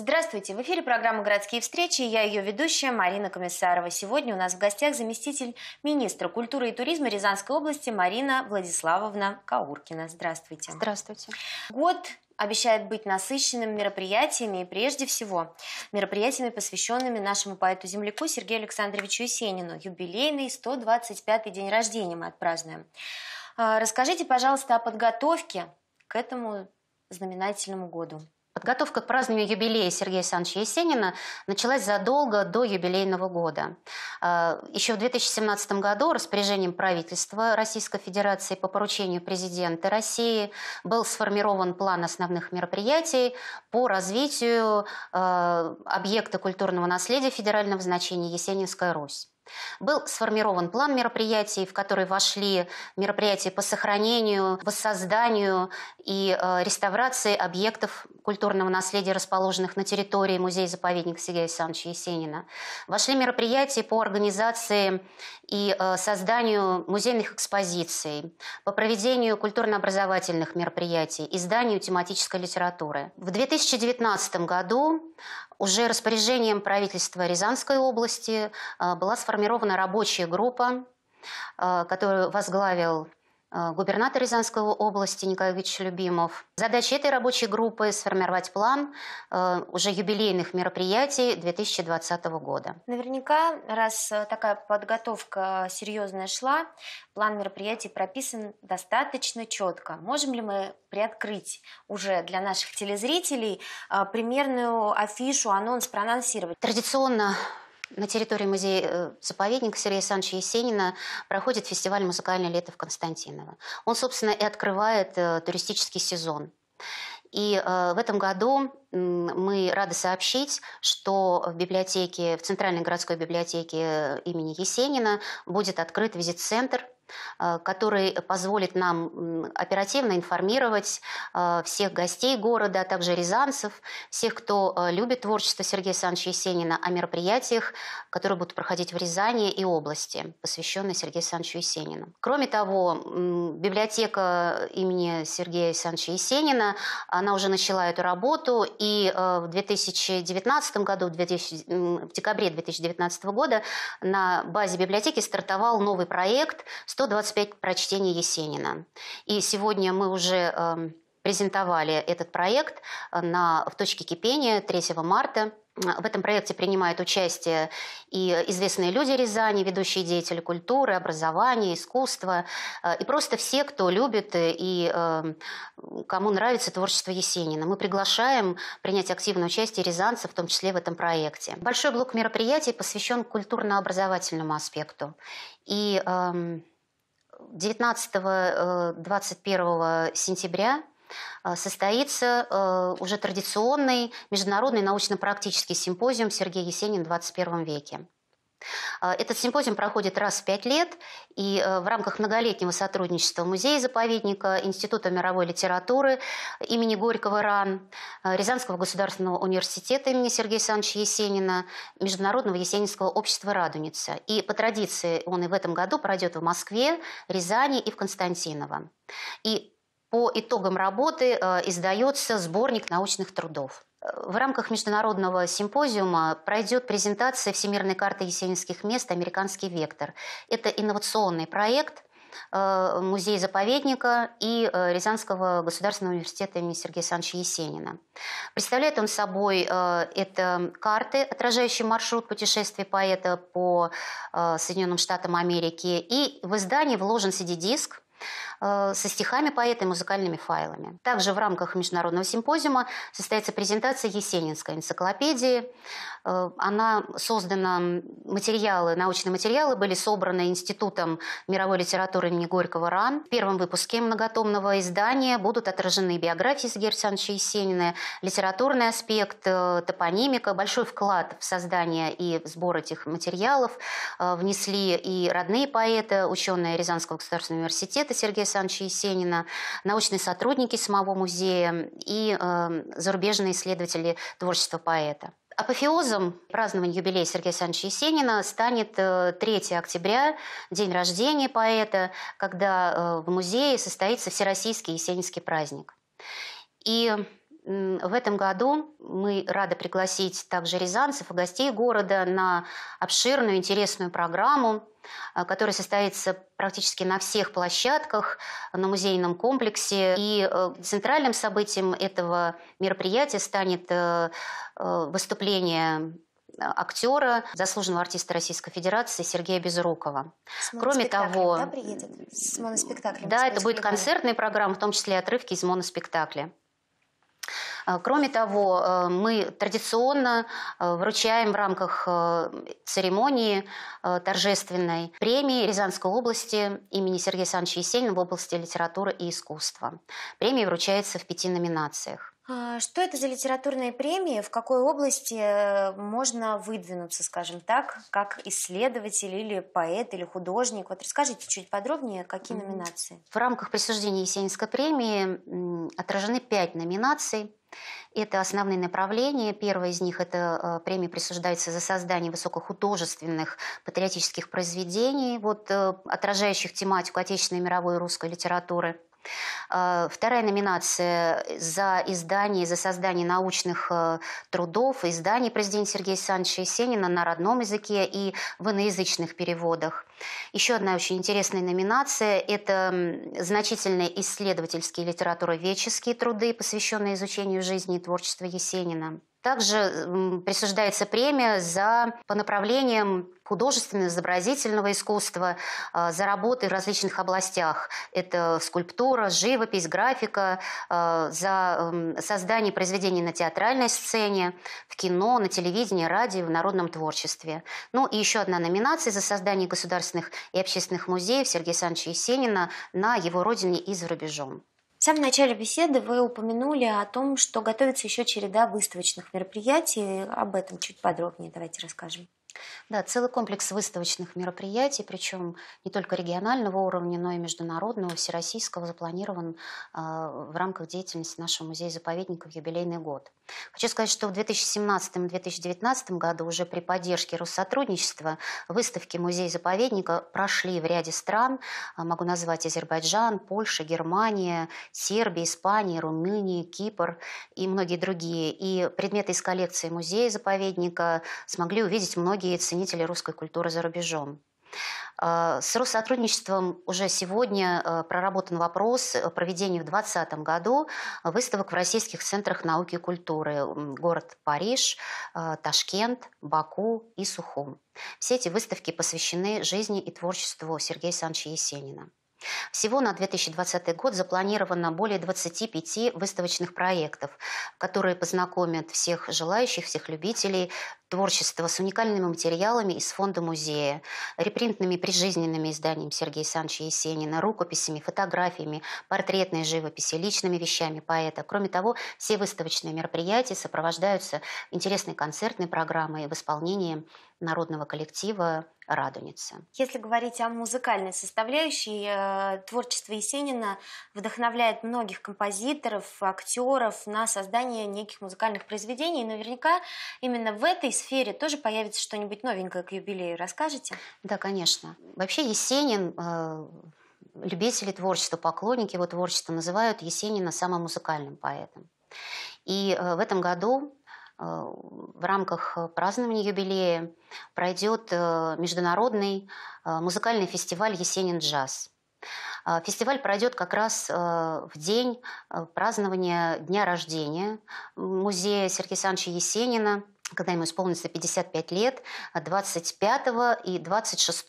Здравствуйте! В эфире программа «Городские встречи» я ее ведущая Марина Комиссарова. Сегодня у нас в гостях заместитель министра культуры и туризма Рязанской области Марина Владиславовна Кауркина. Здравствуйте! Здравствуйте! Год обещает быть насыщенным мероприятиями и прежде всего мероприятиями, посвященными нашему поэту-земляку Сергею Александровичу Есенину. Юбилейный 125-й день рождения мы отпразднуем. А, расскажите, пожалуйста, о подготовке к этому знаменательному году. Подготовка к празднованию юбилея Сергея Александровича Есенина началась задолго до юбилейного года. А, Еще в 2017 году распоряжением правительства Российской Федерации по поручению президента России был сформирован план основных мероприятий по развитию а, объекта культурного наследия федерального значения Есенинская Русь. Был сформирован план мероприятий, в который вошли мероприятия по сохранению, воссозданию и э, реставрации объектов культурного наследия, расположенных на территории музея-заповедника Сергея Александровича Есенина. Вошли мероприятия по организации и э, созданию музейных экспозиций, по проведению культурно-образовательных мероприятий, изданию тематической литературы. В 2019 году уже распоряжением правительства Рязанской области а, была сформирована рабочая группа, а, которую возглавил Э, губернатор Рязанской области Николаевич Любимов. Задача этой рабочей группы – сформировать план э, уже юбилейных мероприятий 2020 года. Наверняка, раз э, такая подготовка серьезная шла, план мероприятий прописан достаточно четко. Можем ли мы приоткрыть уже для наших телезрителей примерную афишу, анонс проанонсировать? Традиционно на территории музея-заповедника э, Сергея Александровича Есенина проходит фестиваль «Музыкальное лето» в Константиново. Он, собственно, и открывает э, туристический сезон. И э, в этом году мы рады сообщить, что в библиотеке, в Центральной городской библиотеке имени Есенина будет открыт визит-центр Э, который позволит нам оперативно информировать э, всех гостей города, а также рязанцев, всех, кто э, любит творчество Сергея Александровича Есенина, о мероприятиях, которые будут проходить в Рязани и области, посвященные Сергею Александровичу Есенину. Кроме того, библиотека имени Сергея Александровича Есенина, она уже начала эту работу, и в 2019 году, в, 2000, в декабре 2019 года на базе библиотеки стартовал новый проект – 125 прочтений Есенина. И сегодня мы уже эм, презентовали этот проект э, на, в «Точке кипения» 3 марта. В этом проекте принимают участие и известные люди Рязани, ведущие деятели культуры, образования, искусства, э, и просто все, кто любит и эм, кому нравится творчество Есенина. Мы приглашаем принять активное участие рязанцев, в том числе в этом проекте. Большой блок мероприятий посвящен культурно-образовательному аспекту. И эм, 19-21 э, сентября э, состоится э, уже традиционный международный научно-практический симпозиум «Сергей Есенин в 21 веке». Э, этот симпозиум проходит раз в пять лет, и э, в рамках многолетнего сотрудничества музея-заповедника, Института мировой литературы имени Горького РАН, э, Рязанского государственного университета имени Сергея Александровича Есенина, Международного Есенинского общества «Радуница». И по традиции он и в этом году пройдет в Москве, Рязани и в Константиново. И по итогам работы э, издается сборник научных трудов. В рамках международного симпозиума пройдет презентация Всемирной карты есенинских мест «Американский вектор». Это инновационный проект э, музея-заповедника и э, Рязанского государственного университета имени Сергея Александровича Есенина. Представляет он собой это карты, отражающие маршрут путешествий поэта по Соединенным Штатам Америки. И в издании вложен CD-диск, Э, со стихами поэта и музыкальными файлами. Также в рамках международного симпозиума состоится презентация Есенинской энциклопедии, Э, она создана, материалы, научные материалы были собраны Институтом мировой литературы имени Горького РАН. В первом выпуске многотомного издания будут отражены биографии Сергея Александровича Есенина, литературный аспект, э, топонимика. Большой вклад в создание и в сбор этих материалов э, внесли и родные поэты, ученые Рязанского государственного университета Сергея Александровича Есенина, научные сотрудники самого музея и зарубежные исследователи творчества поэта. Апофеозом празднования юбилея Сергея Александровича Есенина станет 3 э, октября, день рождения поэта, когда э, в музее состоится Всероссийский Есенинский праздник. И в этом году мы рады пригласить также рязанцев и гостей города на обширную интересную программу, э, которая состоится практически на всех площадках на музейном комплексе. И э, центральным событием этого мероприятия станет э, выступление актера, заслуженного артиста Российской Федерации Сергея Безрукова. Кроме того, да, приедет? С моноспектаклем. Да, это будет концертная программа, в том числе отрывки из моноспектакля. А, кроме того, э, мы традиционно э, вручаем в рамках э, церемонии торжественной премии Рязанской области имени Сергея Александровича Есенина в области литературы и искусства. Премия вручается в пяти номинациях. А, что это за литературные премии? В какой области э, можно выдвинуться, скажем так, как исследователь или поэт или художник? Вот расскажите чуть подробнее, какие номинации. В рамках присуждения Есенинской премии отражены пять номинаций. Это основные направления. Первое из них – это э, премия присуждается за создание высокохудожественных патриотических произведений, вот, э, отражающих тематику отечественной, мировой и русской литературы. Э, вторая номинация за издание, за создание научных э, трудов, изданий президента Сергея Александровича Есенина на родном языке и в иноязычных переводах. Еще одна очень интересная номинация – это значительные исследовательские литературоведческие труды, посвященные изучению жизни и творчества Есенина. Также присуждается премия за по направлениям художественного изобразительного искусства, а, за работы в различных областях. Это скульптура, живопись, графика, а, за создание произведений на театральной сцене, в кино, на телевидении, радио, в народном творчестве. Ну и еще одна номинация за создание государственных и общественных музеев Сергея Александровича Есенина на его родине и за рубежом. В самом начале беседы вы упомянули о том, что готовится еще череда выставочных мероприятий. Об этом чуть подробнее давайте расскажем. Да, целый комплекс выставочных мероприятий, причем не только регионального уровня, но и международного, всероссийского, запланирован э, в рамках деятельности нашего музея-заповедника в юбилейный год. Хочу сказать, что в 2017-2019 году уже при поддержке Россотрудничества выставки музея-заповедника прошли в ряде стран. А, могу назвать Азербайджан, Польша, Германия, Сербия, Испания, Румыния, Кипр и многие другие. И предметы из коллекции музея-заповедника смогли увидеть многие ценители русской культуры за рубежом. А, с Россотрудничеством уже сегодня а, проработан вопрос проведения в 2020 году выставок в российских центрах науки и культуры. Город Париж, а, Ташкент, Баку и Сухум. Все эти выставки посвящены жизни и творчеству Сергея Александровича Есенина. Всего на 2020 год запланировано более 25 выставочных проектов, которые познакомят всех желающих, всех любителей творчества с уникальными материалами из фонда музея, репринтными прижизненными изданиями Сергея Александровича Есенина, рукописями, фотографиями, портретной живописи, личными вещами поэта. Кроме того, все выставочные мероприятия сопровождаются интересной концертной программой в исполнении народного коллектива радуница. Если говорить о музыкальной составляющей, э, творчество Есенина вдохновляет многих композиторов, актеров на создание неких музыкальных произведений. наверняка именно в этой сфере тоже появится что-нибудь новенькое к юбилею. Расскажете? Да, конечно. Вообще Есенин э, любители творчества, поклонники его творчества называют Есенина самым музыкальным поэтом. И э, в этом году а, в рамках э, празднования юбилея пройдет э, международный э, музыкальный фестиваль «Есенин джаз». А, фестиваль пройдет как раз в день празднования дня рождения музея Сергея Александровича Есенина – когда ему исполнится 55 лет, 25 и 26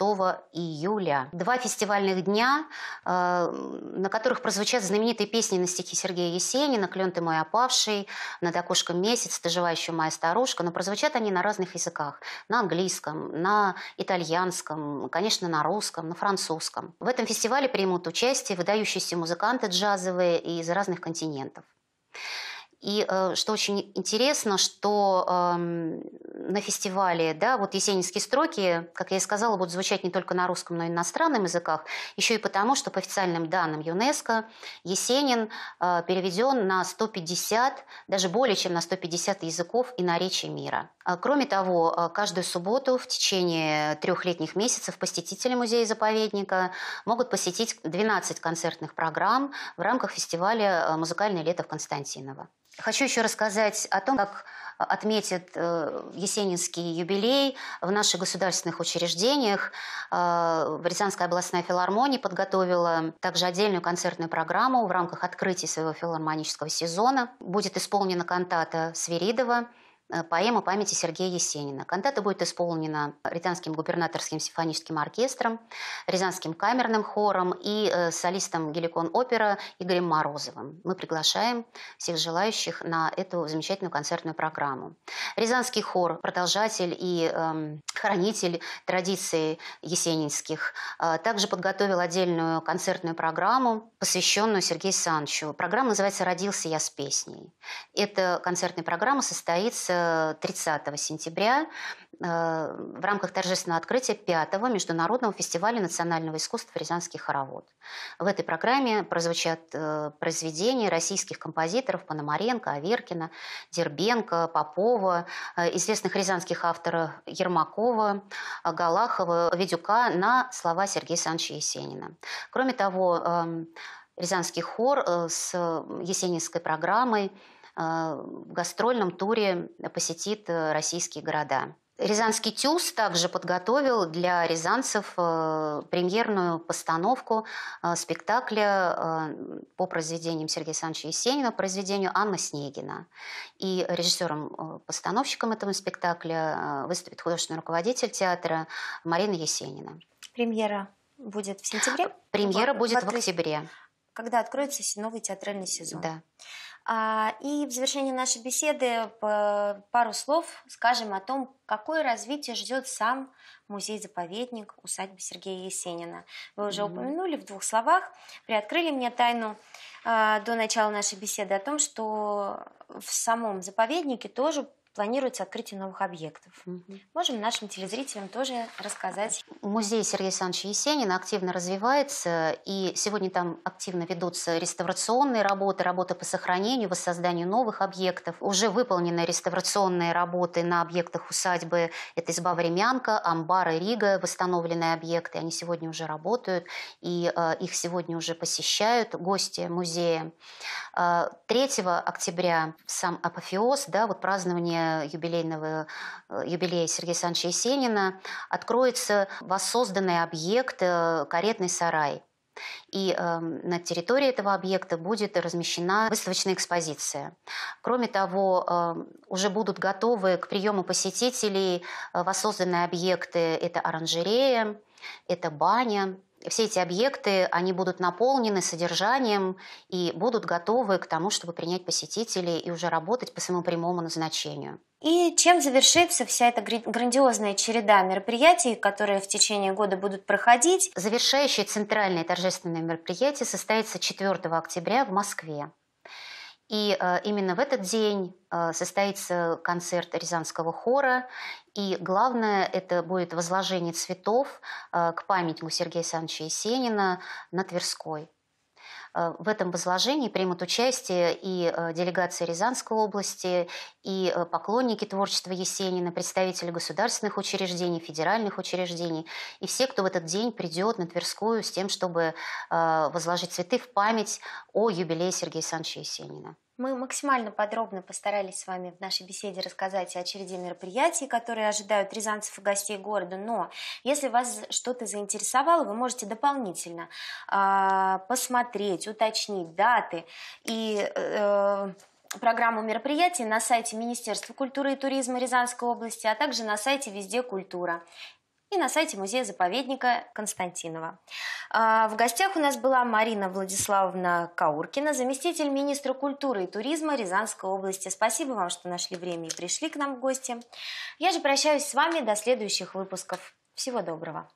июля. Два фестивальных дня, э, на которых прозвучат знаменитые песни на стихи Сергея Есенина «Клен ты мой опавший», «Над окошком месяц», «Ты жива еще моя старушка», но прозвучат они на разных языках. На английском, на итальянском, конечно, на русском, на французском. В этом фестивале примут участие выдающиеся музыканты джазовые из разных континентов. И э, что очень интересно, что э, на фестивале, да, вот есенинские строки, как я и сказала, будут звучать не только на русском, но и на иностранных языках, еще и потому, что по официальным данным ЮНЕСКо Есенин э, переведен на 150, даже более чем на 150 языков и наречий мира. А, кроме того, э, каждую субботу в течение трехлетних месяцев посетители музея-заповедника могут посетить 12 концертных программ в рамках фестиваля э, «Музыкальное лето в Константиново». Хочу еще рассказать о том, как э, отметит э, Есенинский юбилей в наших государственных учреждениях. Э, Британская областная филармония подготовила также отдельную концертную программу в рамках открытия своего филармонического сезона. Будет исполнена кантата Свиридова – Э, поэма памяти Сергея Есенина. Кантата будет исполнена Рязанским губернаторским симфоническим оркестром, Рязанским камерным хором и э, солистом Геликон опера Игорем Морозовым. Мы приглашаем всех желающих на эту замечательную концертную программу. Рязанский хор – продолжатель и эм, хранитель традиций есенинских. Э, также подготовил отдельную концертную программу, посвященную Сергею Санчу. Программа называется «Родился я с песней». Эта концертная программа состоится 30 э, сентября э, в рамках торжественного открытия пятого международного фестиваля национального искусства «Рязанский хоровод». В этой программе прозвучат э, произведения российских композиторов Пономаренко, Аверкина, Дербенко, Попова, известных рязанских авторов Ермакова, Галахова, Ведюка на слова Сергея Александровича Есенина. Кроме того, Рязанский хор с есенинской программой а, в гастрольном туре посетит э, российские города. Рязанский ТЮЗ также подготовил для рязанцев э, премьерную постановку э, спектакля по произведениям Сергея Александровича Есенина, произведению Анна Снегина. И режиссером-постановщиком этого спектакля выступит художественный руководитель театра Марина Есенина. Премьера будет в сентябре? Премьера будет в октябре. Когда откроется новый театральный сезон. Да. А, и в завершении нашей беседы пару слов скажем о том, какое развитие ждет сам музей-заповедник усадьбы Сергея Есенина. Вы уже mm-hmm. упомянули в двух словах, приоткрыли мне тайну а, до начала нашей беседы о том, что в самом заповеднике тоже планируется открытие новых объектов. Угу. Можем нашим телезрителям тоже рассказать. Музей Сергея Александровича Есенина активно развивается, и сегодня там активно ведутся реставрационные работы, работы по сохранению, воссозданию новых объектов. Уже выполнены реставрационные работы на объектах усадьбы. Это изба Времянка, Амбара, Рига, восстановленные объекты. Они сегодня уже работают, и э, их сегодня уже посещают гости музея. Э, 3 октября сам апофеоз, да, вот празднование юбилейного, э, юбилея Сергея Александровича Есенина откроется воссозданный объект э, «Каретный сарай». И э, на территории этого объекта будет размещена выставочная экспозиция. Кроме того, э, уже будут готовы к приему посетителей э, воссозданные объекты. Это оранжерея, это баня, все эти объекты, они будут наполнены содержанием и будут готовы к тому, чтобы принять посетителей и уже работать по своему прямому назначению. И чем завершится вся эта грандиозная череда мероприятий, которые в течение года будут проходить? Завершающее центральное торжественное мероприятие состоится 4 октября в Москве. И э, именно в этот день э, состоится концерт Рязанского хора. И главное, это будет возложение цветов э, к памятнику Сергея Александровича Есенина на Тверской. Э, в этом возложении примут участие и э, делегации Рязанской области, и э, поклонники творчества Есенина, представители государственных учреждений, федеральных учреждений, и все, кто в этот день придет на Тверскую с тем, чтобы возложить цветы в память о юбилее Сергея Александровича Есенина. Мы максимально подробно постарались с вами в нашей беседе рассказать о череде мероприятий, которые ожидают рязанцев и гостей города, но если вас что-то заинтересовало, вы можете дополнительно э, посмотреть, уточнить даты и э, программу мероприятий на сайте Министерства культуры и туризма Рязанской области, а также на сайте «Везде культура» и на сайте музея-заповедника Константинова. А, в гостях у нас была Марина Владиславовна Кауркина, заместитель министра культуры и туризма Рязанской области. Спасибо вам, что нашли время и пришли к нам в гости. Я же прощаюсь с вами до следующих выпусков. Всего доброго!